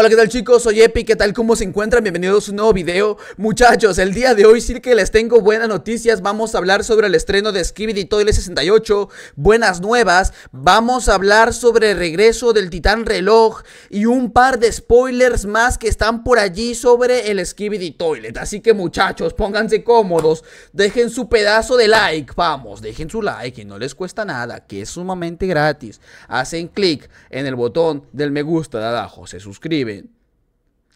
Hola, ¿qué tal chicos? Soy Epi, ¿qué tal? ¿Cómo se encuentran? Bienvenidos a un nuevo video. Muchachos, el día de hoy sí que les tengo buenas noticias. Vamos a hablar sobre el estreno de Skibidi Toilet 68, buenas nuevas. Vamos a hablar sobre el regreso del Titán Reloj y un par de spoilers más que están por allí sobre el Skibidi Toilet. Así que muchachos, pónganse cómodos, dejen su pedazo de like, vamos, dejen su like y no les cuesta nada, que es sumamente gratis. Hacen clic en el botón del me gusta de abajo, se suscriben Maybe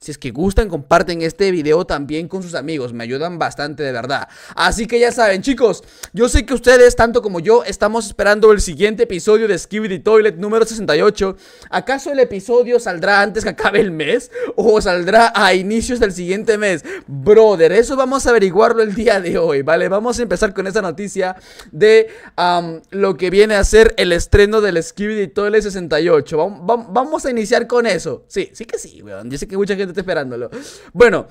Si es que gustan, comparten este video también con sus amigos. Me ayudan bastante, de verdad. Así que ya saben, chicos. Yo sé que ustedes, tanto como yo, estamos esperando el siguiente episodio de Skibidi Toilet número 68. ¿Acaso el episodio saldrá antes que acabe el mes? ¿O saldrá a inicios del siguiente mes? Brother, eso vamos a averiguarlo el día de hoy, ¿vale? Vamos a empezar con esa noticia de lo que viene a ser el estreno del Skibidi Toilet 68. Vamos, vamos a iniciar con eso. Sí, sí que sí, weón. Yo sé que mucha gente esperándolo. Bueno,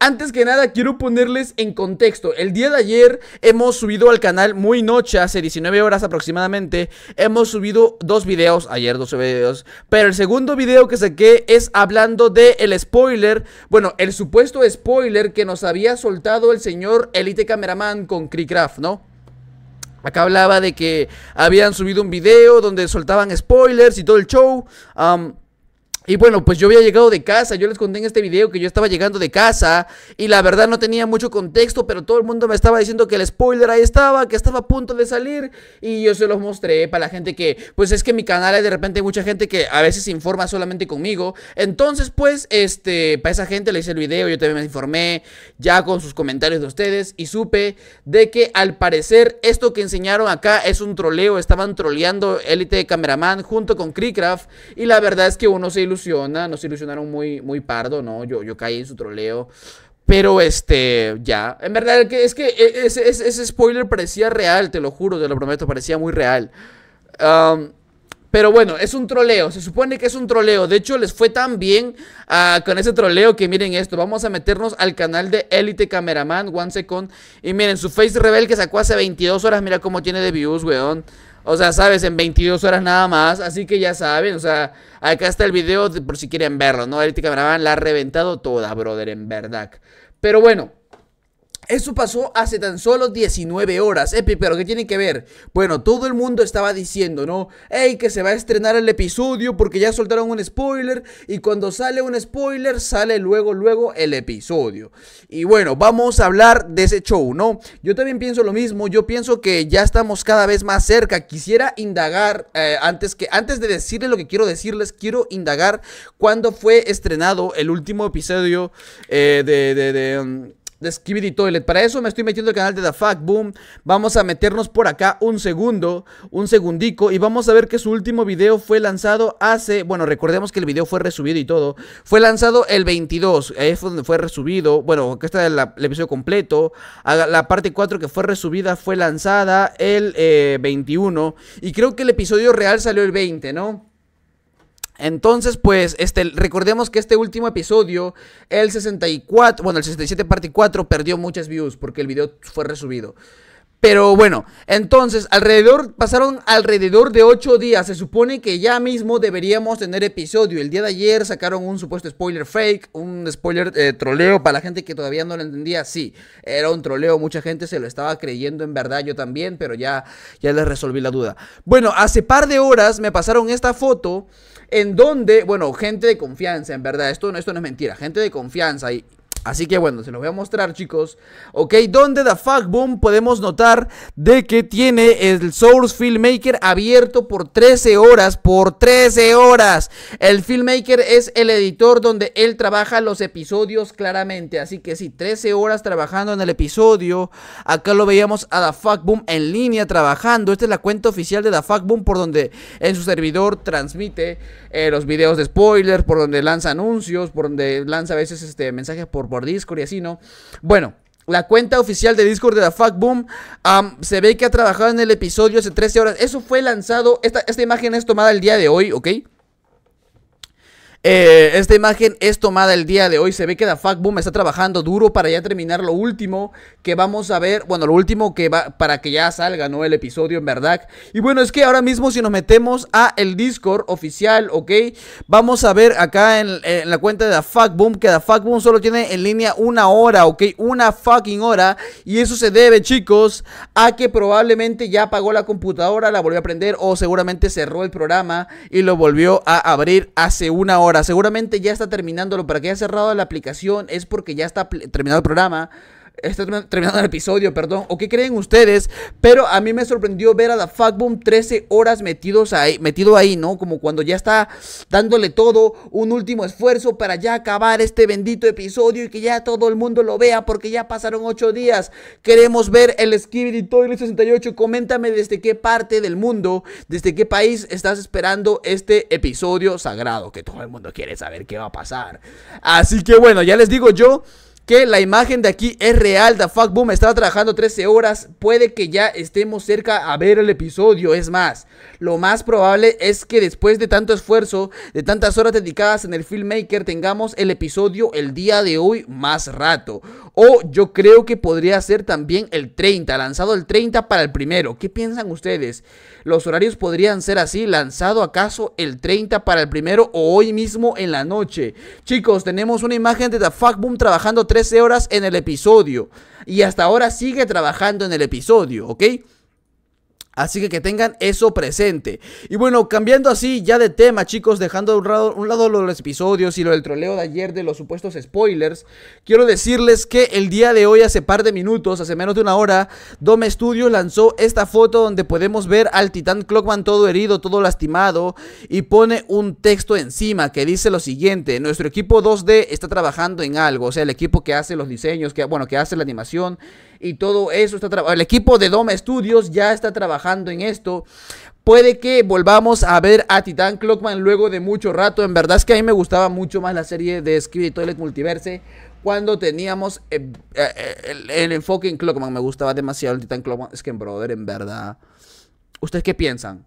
antes que nada, quiero ponerles en contexto. El día de ayer hemos subido al canal muy noche, hace 19 horas aproximadamente. Hemos subido dos videos, ayer dos videos. Pero el segundo video que saqué es hablando de el spoiler. Bueno, el supuesto spoiler que nos había soltado el señor Elite Cameraman con Creecraft, ¿no? Acá hablaba de que habían subido un video donde soltaban spoilers y todo el show. Y bueno, pues yo había llegado de casa, yo les conté en este video que yo estaba llegando de casa y la verdad no tenía mucho contexto, pero todo el mundo me estaba diciendo que el spoiler ahí estaba, que estaba a punto de salir y yo se los mostré para la gente que, pues es que en mi canal hay de repente mucha gente que a veces se informa solamente conmigo, entonces pues este, para esa gente le hice el video, yo también me informé ya con sus comentarios de ustedes y supe de que al parecer esto que enseñaron acá es un troleo, estaban troleando Elite Cameraman junto con Creecraft y la verdad es que uno se ilusionó nos ilusionaron muy, muy pardo, ¿no? Yo, caí en su troleo. Pero este, ya. En verdad, es que e, ese, spoiler parecía real, te lo juro, te lo prometo, parecía muy real. Um, pero bueno, es un troleo, se supone que es un troleo. De hecho, les fue tan bien ah, con ese troleo que miren esto. Vamos a meternos al canal de Elite Cameraman, One Second. Y miren, su Face Rebel que sacó hace 22 horas, mira cómo tiene de views, weón. O sea, sabes, en 22 horas nada más. Así que ya saben, o sea, acá está el video por si quieren verlo, ¿no? Elite Cameraman la ha reventado toda, brother, en verdad. Pero bueno. Eso pasó hace tan solo 19 horas. Epi, pero ¿qué tiene que ver? Bueno, todo el mundo estaba diciendo, ¿no? ¡Ey, que se va a estrenar el episodio porque ya soltaron un spoiler! Y cuando sale un spoiler, sale luego, luego el episodio. Y bueno, vamos a hablar de ese show, ¿no? Yo también pienso lo mismo. Yo pienso que ya estamos cada vez más cerca. Quisiera indagar, eh, antes, que, antes de decirles lo que quiero decirles, quiero indagar cuándo fue estrenado el último episodio eh, de... Mm, de Skibidi Toilet. Para eso me estoy metiendo el canal de The Fact Boom. Vamos a meternos por acá un segundo, un segundico. Y vamos a ver que su último video fue lanzado hace. Bueno, recordemos que el video fue resubido y todo. Fue lanzado el 22. Ahí fue donde fue resubido. Bueno, que está el, episodio completo. La parte 4 que fue resubida fue lanzada el 21. Eh, y creo que el episodio real salió el 20, ¿no? Entonces, pues, este, recordemos que este último episodio, el 64, bueno, el 67 parte 4 perdió muchas views porque el video fue resubido. Pero bueno, entonces alrededor, pasaron alrededor de ocho días. Se supone que ya mismo deberíamos tener episodio. El día de ayer sacaron un supuesto spoiler fake, un spoiler eh, troleo para la gente que todavía no lo entendía. Sí, era un troleo, mucha gente se lo estaba creyendo en verdad, yo también, pero ya, ya les resolví la duda. Bueno, hace par de horas me pasaron esta foto en donde, bueno, gente de confianza, en verdad, esto, esto no es mentira, gente de confianza y Así que bueno, se los voy a mostrar chicos Ok, donde The Fuck Boom podemos notar de que tiene el Source Filmmaker abierto por 13 horas Por 13 horas El Filmmaker es el editor donde él trabaja los episodios claramente Así que sí, 13 horas trabajando en el episodio Acá lo veíamos a The Fuck Boom en línea trabajando Esta es la cuenta oficial de The Fuck Boom por donde en su servidor transmite eh, los videos de spoilers Por donde lanza anuncios, por donde lanza a veces este, mensajes por por Discord y así, ¿no? Bueno, la cuenta oficial de Discord de la Fuckboom, se ve que ha trabajado en el episodio hace 13 horas. Eso fue lanzado, esta, esta imagen es tomada el día de hoy, ¿ok? Eh, esta imagen es tomada el día de hoy. Se ve que Fuck Boom está trabajando duro para ya terminar lo último que vamos a ver. Bueno, lo último que va para que ya salga, ¿no? El episodio, en verdad. Y bueno, es que ahora mismo si nos metemos a el Discord oficial, ¿ok? Vamos a ver acá en, la cuenta de Fuck Boom que Fuck solo tiene en línea una hora, ¿ok? Una fucking hora. Y eso se debe, chicos, a que probablemente ya apagó la computadora, la volvió a prender o seguramente cerró el programa y lo volvió a abrir hace una hora seguramente ya está terminándolo. Para que haya cerrado la aplicación es porque ya está terminado el programa está terminando el episodio, perdón, o qué creen ustedes, pero a mí me sorprendió ver a la Boom 13 horas metidos ahí, metido ahí, ¿no? Como cuando ya está dándole todo, un último esfuerzo para ya acabar este bendito episodio y que ya todo el mundo lo vea porque ya pasaron 8 días. Queremos ver el Skibidi Toilet 68. Coméntame desde qué parte del mundo, desde qué país estás esperando este episodio sagrado, que todo el mundo quiere saber qué va a pasar. Así que bueno, ya les digo yo que la imagen de aquí es real. The fuck boom, estaba trabajando 13 horas. Puede que ya estemos cerca a ver el episodio. Es más, lo más probable es que después de tanto esfuerzo, de tantas horas dedicadas en el filmmaker, tengamos el episodio el día de hoy más rato. O yo creo que podría ser también el 30, lanzado el 30 para el primero. ¿Qué piensan ustedes? ¿Los horarios podrían ser así? ¿Lanzado acaso el 30 para el primero o hoy mismo en la noche? Chicos, tenemos una imagen de The Fuck Boom trabajando 13 horas en el episodio y hasta ahora sigue trabajando en el episodio, ¿ok? Así que que tengan eso presente. Y bueno, cambiando así ya de tema, chicos, dejando a un lado, los episodios y lo del troleo de ayer de los supuestos spoilers, quiero decirles que el día de hoy, hace par de minutos, hace menos de una hora, Dome Studios lanzó esta foto donde podemos ver al titán Clockman todo herido, todo lastimado, y pone un texto encima que dice lo siguiente, nuestro equipo 2D está trabajando en algo, o sea, el equipo que hace los diseños, que, bueno, que hace la animación y todo eso está trabajando, el equipo de Dome Studios ya está trabajando en esto. Puede que volvamos a ver a Titán Clockman luego de mucho rato. En verdad es que a mí me gustaba mucho más la serie de y Toilet Multiverse cuando teníamos eh, eh, el, enfoque en Clockman. Me gustaba demasiado el Titan Clockman. Es que, brother, en verdad. ¿Ustedes qué piensan?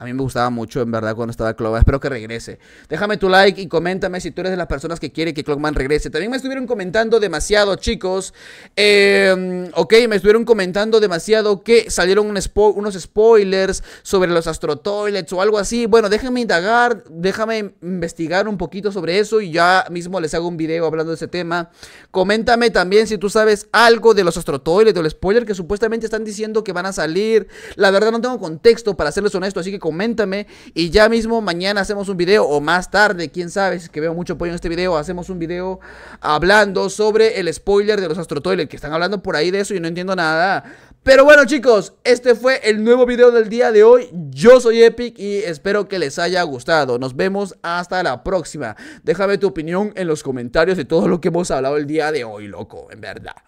A mí me gustaba mucho, en verdad, cuando estaba Clover. Espero que regrese. Déjame tu like y coméntame si tú eres de las personas que quiere que Clockman regrese. También me estuvieron comentando demasiado, chicos. Em, ok, me estuvieron comentando demasiado que salieron unos spoilers sobre los Astro Toilets o algo así. Bueno, déjenme indagar, déjame investigar un poquito sobre eso y ya mismo les hago un video hablando de ese tema. Coméntame también si tú sabes algo de los Astro Toilets o el spoiler que supuestamente están diciendo que van a salir. La verdad no tengo contexto para serles honesto, así que coméntame y ya mismo mañana hacemos un video o más tarde, quién sabe, si es que veo mucho apoyo en este video, hacemos un video hablando sobre el spoiler de los Astro Toilet, que están hablando por ahí de eso y no entiendo nada. Pero bueno chicos, este fue el nuevo video del día de hoy. Yo soy Epic y espero que les haya gustado. Nos vemos hasta la próxima. Déjame tu opinión en los comentarios de todo lo que hemos hablado el día de hoy, loco, en verdad.